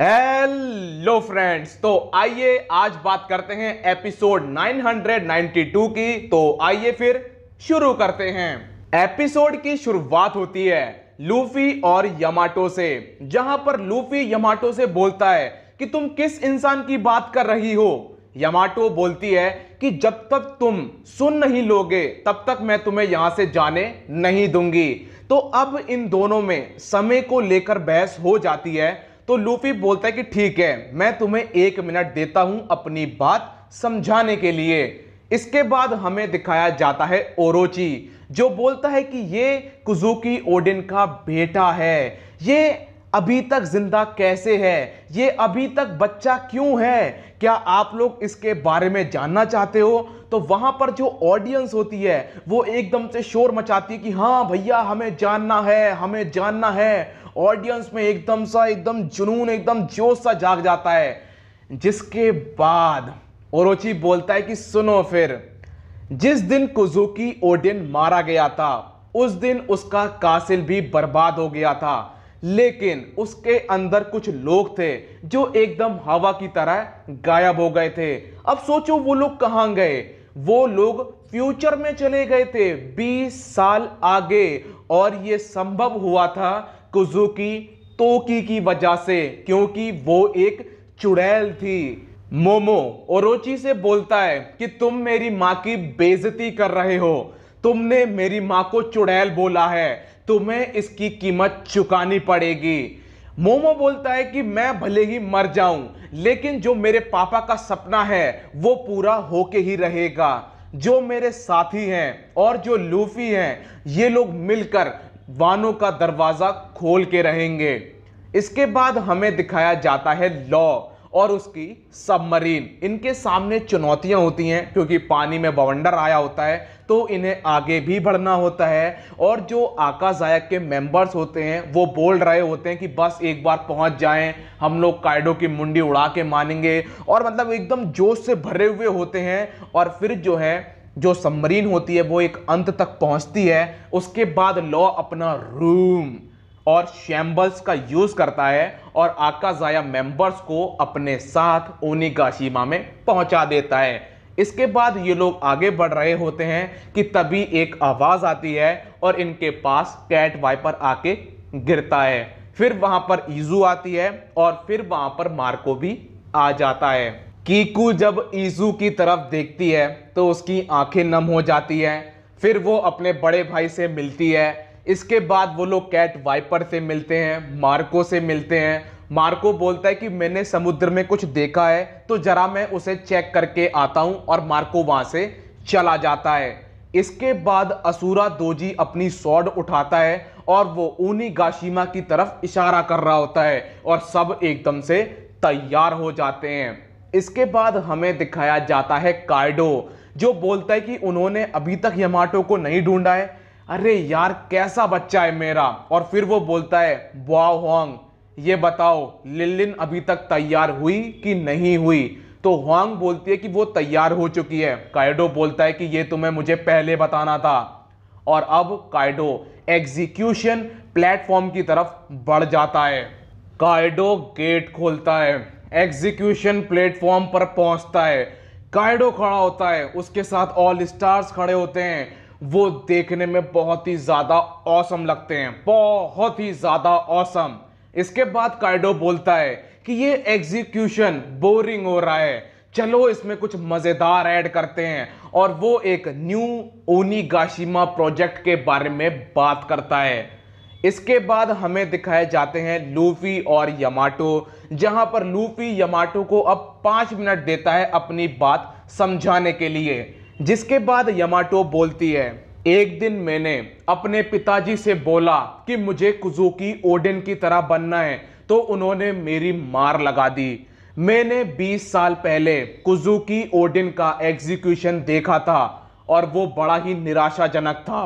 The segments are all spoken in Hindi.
हेलो फ्रेंड्स तो आइए आज बात करते हैं एपिसोड 992 की तो आइए फिर शुरू करते हैं एपिसोड की शुरुआत होती है लूफी और यमाटो से जहां पर लूफी यमाटो से बोलता है कि तुम किस इंसान की बात कर रही हो यमाटो बोलती है कि जब तक तुम सुन नहीं लोगे तब तक मैं तुम्हें यहां से जाने नहीं दूंगी तो अब इन दोनों में समय को लेकर बहस हो जाती है तो लूफी बोलता है कि ठीक है मैं तुम्हें एक मिनट देता हूं अपनी बात समझाने के लिए इसके बाद हमें दिखाया जाता है ओरोची जो बोलता है कि ये कुजुकी ओडिन का बेटा है ये अभी तक जिंदा कैसे है ये अभी तक बच्चा क्यों है क्या आप लोग इसके बारे में जानना चाहते हो तो वहां पर जो ऑडियंस होती है वो एकदम से शोर मचाती है कि हाँ भैया हमें जानना है हमें जानना है ऑडियंस में एकदम सा एकदम जुनून एकदम जोश सा जाग जाता है जिसके बाद ओरोची बोलता है कि सुनो फिर जिस दिन कुजुकी ओडिन मारा गया था उस दिन उसका कासिल भी बर्बाद हो गया था लेकिन उसके अंदर कुछ लोग थे जो एकदम हवा की तरह गायब हो गए थे अब सोचो वो लोग कहां गए वो लोग फ्यूचर में चले गए थे 20 साल आगे और ये संभव हुआ था कुजुकी तोकी की वजह से क्योंकि वो एक चुड़ैल थी मोमो ओरोची से बोलता है कि तुम मेरी माँ की बेजती कर रहे हो तुमने मेरी माँ को चुड़ैल बोला है तुम्हें इसकी कीमत चुकानी पड़ेगी मोमो बोलता है कि मैं भले ही मर जाऊं लेकिन जो मेरे पापा का सपना है वो पूरा होके ही रहेगा जो मेरे साथी हैं और जो लूफी हैं ये लोग मिलकर वानों का दरवाज़ा खोल के रहेंगे इसके बाद हमें दिखाया जाता है लॉ और उसकी सबमरीन इनके सामने चुनौतियां होती हैं क्योंकि पानी में बवंडर आया होता है तो इन्हें आगे भी बढ़ना होता है और जो आकाशायक के मेंबर्स होते हैं वो बोल रहे होते हैं कि बस एक बार पहुंच जाएं हम लोग कायडो की मुंडी उड़ा के मानेंगे और मतलब एकदम जोश से भरे हुए होते हैं और फिर जो है जो सबमरीन होती है वो एक अंत तक पहुँचती है उसके बाद लॉ अपना रूम और शैम्बल्स का यूज करता है और आकाजाया मेंबर्स को अपने साथ ओनिगाशिमा में पहुंचा देता है इसके बाद ये लोग आगे बढ़ रहे होते हैं कि तभी एक आवाज आती है और इनके पास कैट वाइपर आके गिरता है फिर वहां पर ईजू आती है और फिर वहां पर मार्को भी आ जाता है कीकू जब ईजू की तरफ देखती है तो उसकी आंखें नम हो जाती है फिर वो अपने बड़े भाई से मिलती है इसके बाद वो लोग कैट वाइपर से मिलते हैं मार्को से मिलते हैं मार्को बोलता है कि मैंने समुद्र में कुछ देखा है तो ज़रा मैं उसे चेक करके आता हूँ और मार्को वहां से चला जाता है इसके बाद असुरा दोजी अपनी सॉड उठाता है और वो ऊनी गाशिमा की तरफ इशारा कर रहा होता है और सब एकदम से तैयार हो जाते हैं इसके बाद हमें दिखाया जाता है कार्डो जो बोलता है कि उन्होंने अभी तक यमाटो को नहीं ढूंढा है अरे यार कैसा बच्चा है मेरा और फिर वो बोलता है वाओ होंग ये बताओ लिलिन अभी तक तैयार हुई कि नहीं हुई तो हुआंग बोलती है कि वो तैयार हो चुकी है काइडो बोलता है कि ये तुम्हें मुझे पहले बताना था और अब काइडो एग्जीक्यूशन प्लेटफॉर्म की तरफ बढ़ जाता है काइडो गेट खोलता है एग्जीक्यूशन प्लेटफॉर्म पर पहुंचता है काइडो खड़ा होता है उसके साथ ऑल स्टार्स खड़े होते हैं वो देखने में बहुत ही ज़्यादा औसम लगते हैं बहुत ही ज़्यादा औसम इसके बाद कार्डो बोलता है कि ये एग्जीक्यूशन बोरिंग हो रहा है चलो इसमें कुछ मज़ेदार ऐड करते हैं और वो एक न्यू ओनीगाशिमा प्रोजेक्ट के बारे में बात करता है इसके बाद हमें दिखाए जाते हैं लूफी और यमाटो जहां पर लूफी यमाटो को अब पांच मिनट देता है अपनी बात समझाने के लिए जिसके बाद यमाटो बोलती है एक दिन मैंने अपने पिताजी से बोला कि मुझे कुजुकी ओडिन की तरह बनना है तो उन्होंने मेरी मार लगा दी मैंने 20 साल पहले कुजुकी ओडिन का एग्जीक्यूशन देखा था और वो बड़ा ही निराशाजनक था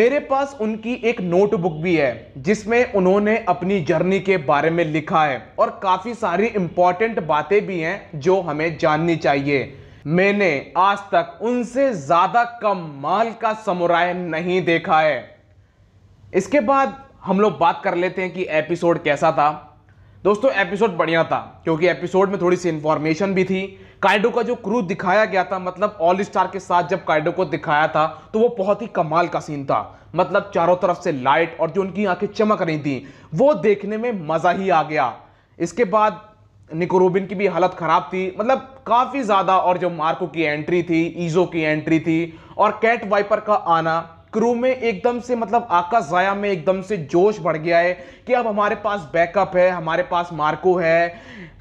मेरे पास उनकी एक नोटबुक भी है जिसमें उन्होंने अपनी जर्नी के बारे में लिखा है और काफ़ी सारी इम्पॉर्टेंट बातें भी हैं जो हमें जाननी चाहिए मैंने आज तक उनसे ज़्यादा कम माल का समुराय नहीं देखा है इसके बाद हम लोग बात कर लेते हैं कि एपिसोड कैसा था दोस्तों एपिसोड बढ़िया था क्योंकि एपिसोड में थोड़ी सी इंफॉर्मेशन भी थी काइडो का जो क्रू दिखाया गया था मतलब ऑल स्टार के साथ जब काइडो को दिखाया था तो वो बहुत ही कमाल का सीन था मतलब चारों तरफ से लाइट और जो उनकी आंखें चमक रही थी वो देखने में मज़ा ही आ गया इसके बाद निकोरोबिन की भी हालत ख़राब थी मतलब काफ़ी ज़्यादा और जो मार्को की एंट्री थी ईजो की एंट्री थी और कैट वाइपर का आना क्रू में एकदम से मतलब आका जाया में एकदम से जोश बढ़ गया है कि अब हमारे पास बैकअप है हमारे पास मार्को है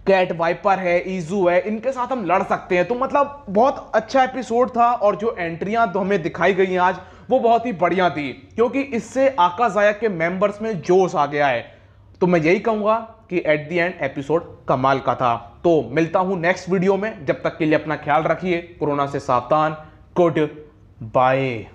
कैट वाइपर है ईजू है इनके साथ हम लड़ सकते हैं तो मतलब बहुत अच्छा एपिसोड था और जो एंट्रियां तो हमें दिखाई गई आज वो बहुत ही बढ़िया थी क्योंकि इससे आका जया के मेंबर्स में जोश आ गया है तो मैं यही कहूँगा कि एट दी एंड एपिसोड कमाल का था तो मिलता हूं नेक्स्ट वीडियो में जब तक के लिए अपना ख्याल रखिए कोरोना से सावधान गुड बाय